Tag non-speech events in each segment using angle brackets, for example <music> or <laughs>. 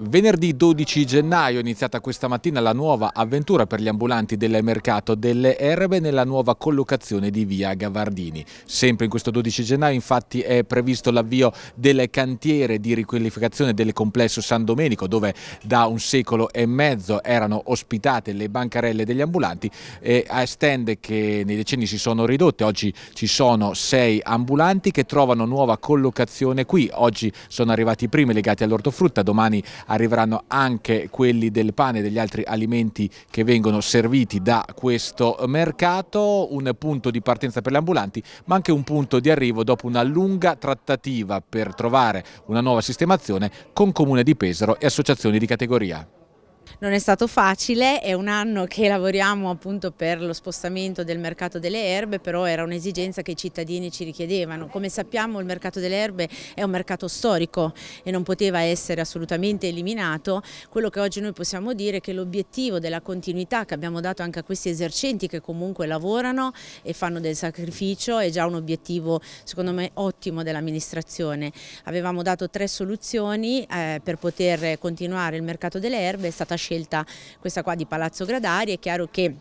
Venerdì 12 gennaio è iniziata questa mattina la nuova avventura per gli ambulanti del mercato delle erbe nella nuova collocazione di via Gavardini. Sempre in questo 12 gennaio infatti è previsto l'avvio del cantiere di riqualificazione del complesso San Domenico dove da un secolo e mezzo erano ospitate le bancarelle degli ambulanti e a stand che nei decenni si sono ridotte. Oggi ci sono sei ambulanti che trovano nuova collocazione qui. Oggi sono arrivati i primi legati all'ortofrutta, domani arriveranno anche quelli del pane e degli altri alimenti che vengono serviti da questo mercato, un punto di partenza per gli ambulanti ma anche un punto di arrivo dopo una lunga trattativa per trovare una nuova sistemazione con Comune di Pesaro e associazioni di categoria non è stato facile, è un anno che lavoriamo appunto per lo spostamento del mercato delle erbe, però era un'esigenza che i cittadini ci richiedevano. Come sappiamo il mercato delle erbe è un mercato storico e non poteva essere assolutamente eliminato. Quello che oggi noi possiamo dire è che l'obiettivo della continuità che abbiamo dato anche a questi esercenti che comunque lavorano e fanno del sacrificio è già un obiettivo secondo me ottimo dell'amministrazione. Avevamo dato tre soluzioni eh, per poter continuare il mercato delle erbe, è stata scelta scelta questa qua di Palazzo Gradari, è chiaro che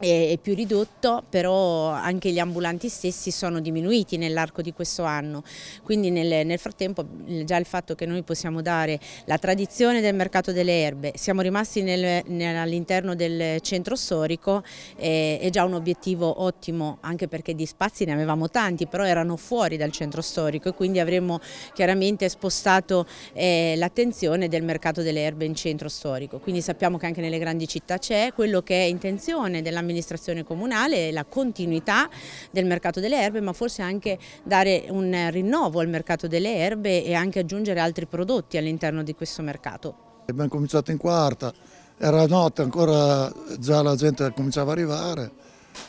è più ridotto, però anche gli ambulanti stessi sono diminuiti nell'arco di questo anno, quindi nel, nel, frattempo già il fatto che noi possiamo dare la tradizione del mercato delle erbe, siamo rimasti all'interno del centro storico, eh, è già un obiettivo ottimo anche perché di spazi ne avevamo tanti, però erano fuori dal centro storico e quindi avremmo chiaramente spostato eh, l'attenzione del mercato delle erbe in centro storico, quindi sappiamo che anche nelle grandi città c'è quello che è intenzione della amministrazione comunale, la continuità del mercato delle erbe, ma forse anche dare un rinnovo al mercato delle erbe e anche aggiungere altri prodotti all'interno di questo mercato. Abbiamo cominciato in quarta, era notte, ancora già la gente cominciava ad arrivare,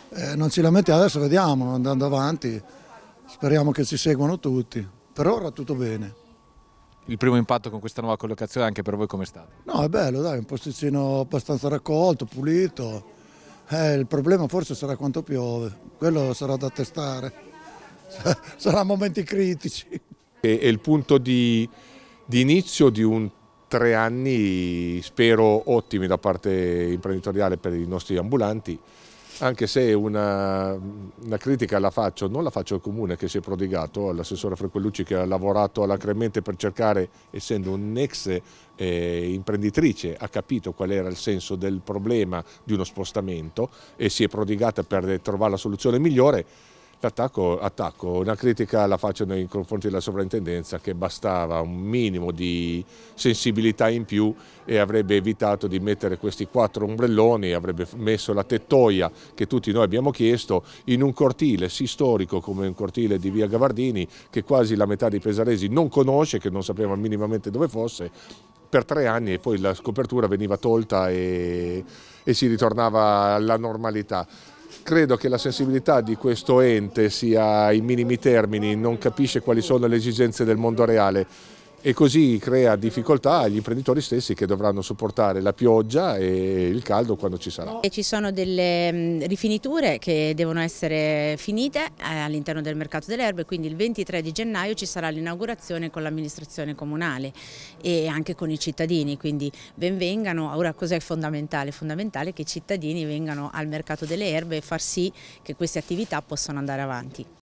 eh, non ci lamentiamo, adesso vediamo, andando avanti, speriamo che ci seguano tutti, per ora tutto bene il primo impatto con questa nuova collocazione anche per voi come è stato? No, è bello, dai, un posticino abbastanza raccolto, pulito, eh, il problema forse sarà quanto piove, quello sarà da testare, <laughs> saranno momenti critici. È, è il punto di, di inizio di un tre anni, spero, ottimi da parte imprenditoriale per i nostri ambulanti anche se una, una, critica la faccio, non la faccio al Comune che si è prodigato, all'assessore Frequellucci che ha lavorato alacremente per cercare, essendo un'ex eh, imprenditrice, ha capito qual era il senso del problema di uno spostamento e si è prodigata per trovare la soluzione migliore L'attacco, una critica la faccio nei confronti della sovrintendenza che bastava un minimo di sensibilità in più e avrebbe evitato di mettere questi quattro ombrelloni, avrebbe messo la tettoia che tutti noi abbiamo chiesto in un cortile sì storico come un cortile di via Gavardini che quasi la metà dei pesaresi non conosce, che non sapeva minimamente dove fosse, per tre anni e poi la scopertura veniva tolta e, e si ritornava alla normalità. Credo che la sensibilità di questo ente sia ai minimi termini, non capisce quali sono le esigenze del mondo reale e così crea difficoltà agli imprenditori stessi che dovranno sopportare la pioggia e il caldo quando ci sarà. Ci sono delle mm, rifiniture che devono essere finite eh, all'interno del mercato delle erbe, quindi il 23 di gennaio ci sarà l'inaugurazione con l'amministrazione comunale e anche con i cittadini, quindi benvengano. Ora cos'è fondamentale? Fondamentale che i cittadini vengano al mercato delle erbe e far sì che queste attività possano andare avanti.